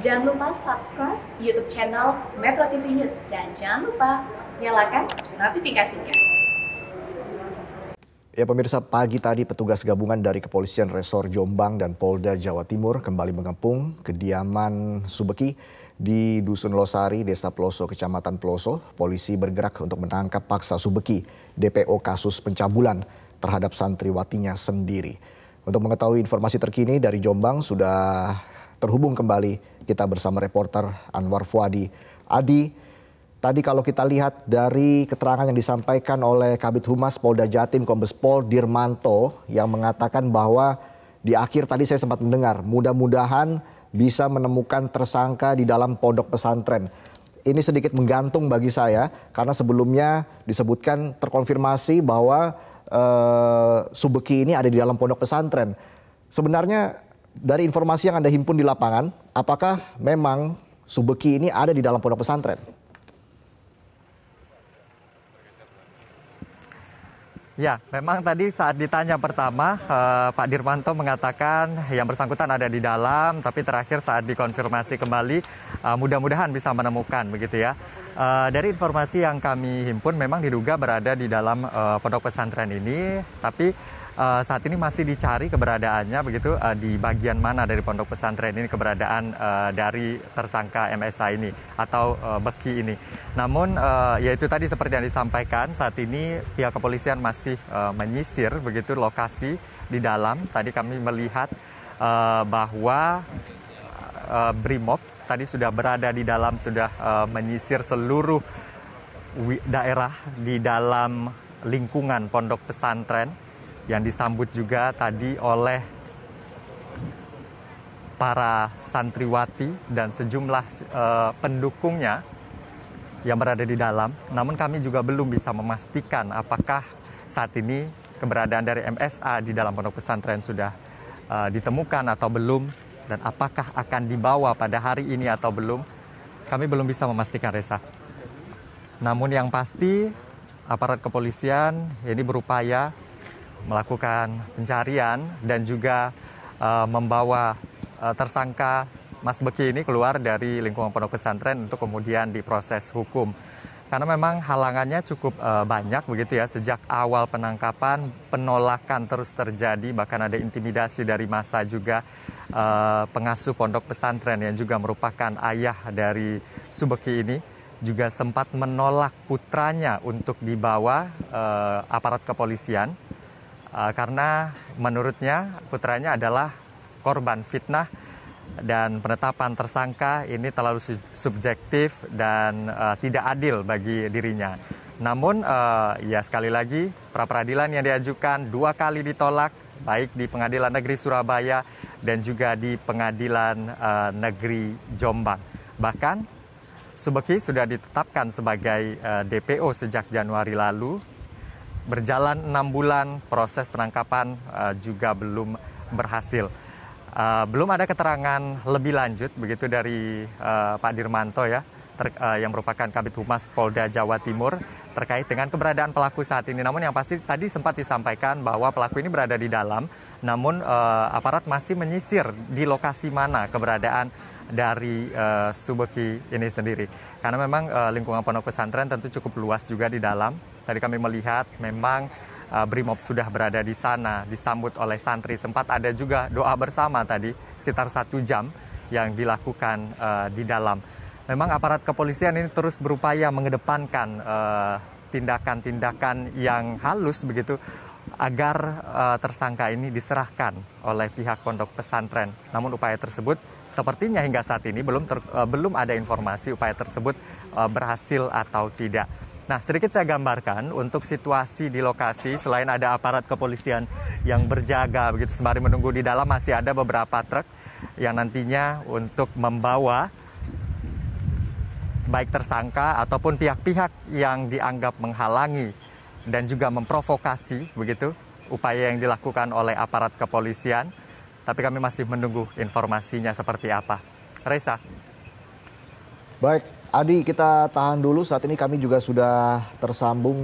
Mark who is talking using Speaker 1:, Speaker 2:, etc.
Speaker 1: Jangan lupa subscribe YouTube channel Metro TV News dan jangan lupa nyalakan notifikasinya.
Speaker 2: Ya pemirsa, pagi tadi petugas gabungan dari Kepolisian Resor Jombang dan Polda Jawa Timur kembali mengepung kediaman Subeki di Dusun Losari, Desa Peloso, Kecamatan Peloso. Polisi bergerak untuk menangkap paksa Subeki, DPO kasus pencabulan terhadap santriwatinya sendiri. Untuk mengetahui informasi terkini dari Jombang sudah terhubung kembali kita bersama reporter Anwar Fuadi. Adi, tadi kalau kita lihat dari keterangan yang disampaikan oleh Kabit Humas Polda Jatim Kombes Pol Dirmanto yang mengatakan bahwa di akhir tadi saya sempat mendengar mudah-mudahan bisa menemukan tersangka di dalam pondok pesantren. Ini sedikit menggantung bagi saya karena sebelumnya disebutkan terkonfirmasi bahwa eh, Subeki ini ada di dalam pondok pesantren. Sebenarnya dari informasi yang Anda himpun di lapangan, apakah memang Subeki ini ada di dalam pondok pesantren?
Speaker 1: Ya, memang tadi saat ditanya pertama, eh, Pak Dirmanto mengatakan yang bersangkutan ada di dalam, tapi terakhir saat dikonfirmasi kembali, eh, mudah-mudahan bisa menemukan begitu ya. Eh, dari informasi yang kami himpun memang diduga berada di dalam uh, pondok pesantren ini, tapi uh, saat ini masih dicari keberadaannya begitu uh, di bagian mana dari pondok pesantren ini keberadaan uh, dari tersangka MSA ini atau uh, Beki ini. Namun uh, yaitu tadi seperti yang disampaikan saat ini pihak kepolisian masih uh, menyisir begitu lokasi di dalam. Tadi kami melihat uh, bahwa uh, Brimob tadi sudah berada di dalam, sudah uh, menyisir seluruh daerah di dalam lingkungan pondok pesantren yang disambut juga tadi oleh para santriwati dan sejumlah uh, pendukungnya yang berada di dalam. Namun kami juga belum bisa memastikan apakah saat ini keberadaan dari MSA di dalam pondok pesantren sudah uh, ditemukan atau belum dan apakah akan dibawa pada hari ini atau belum, kami belum bisa memastikan Reza. Namun yang pasti aparat kepolisian ini berupaya melakukan pencarian dan juga uh, membawa uh, tersangka Mas Beki ini keluar dari lingkungan pondok pesantren untuk kemudian diproses hukum. Karena memang halangannya cukup uh, banyak begitu ya sejak awal penangkapan penolakan terus terjadi bahkan ada intimidasi dari massa juga Eh, pengasuh pondok pesantren yang juga merupakan ayah dari Subeki ini juga sempat menolak putranya untuk dibawa uh, aparat kepolisian uh, karena menurutnya putranya adalah korban fitnah dan penetapan tersangka ini terlalu subjektif dan uh, tidak adil bagi dirinya. Namun uh, ya sekali lagi pra peradilan yang diajukan dua kali ditolak baik di Pengadilan Negeri Surabaya dan juga di Pengadilan uh, Negeri Jombang. Bahkan Subeki sudah ditetapkan sebagai uh, eh, DPO sejak Januari lalu. Berjalan enam bulan proses penangkapan uh, juga belum berhasil. Uh, belum ada keterangan lebih lanjut begitu dari uh, Pak Dirmanto ya ter, uh, yang merupakan Kabit Humas Polda Jawa Timur terkait dengan keberadaan pelaku saat ini. Namun yang pasti tadi sempat disampaikan bahwa pelaku ini berada di dalam, namun uh, aparat masih menyisir di lokasi mana keberadaan dari uh, eh, Subeki ini sendiri. Karena memang uh, lingkungan pondok pesantren tentu cukup luas juga di dalam. Tadi kami melihat memang uh, Brimob sudah berada di sana, disambut oleh santri. Sempat ada juga doa bersama tadi sekitar satu jam yang dilakukan uh, di dalam memang aparat kepolisian ini terus berupaya mengedepankan eh, tindakan-tindakan yang halus begitu agar uh, tersangka ini diserahkan oleh pihak pondok pesantren. Namun upaya tersebut sepertinya hingga saat ini belum ter, uh, belum ada informasi upaya tersebut uh, berhasil atau tidak. Nah, sedikit saya gambarkan untuk situasi di lokasi selain ada aparat kepolisian yang berjaga begitu sembari menunggu di dalam masih ada beberapa truk yang nantinya untuk membawa baik tersangka ataupun pihak-pihak yang dianggap menghalangi dan juga memprovokasi begitu upaya yang dilakukan oleh aparat kepolisian. Tapi kami masih menunggu informasinya seperti apa. Reza.
Speaker 2: Baik, Adi kita tahan dulu. Saat ini kami juga sudah tersambung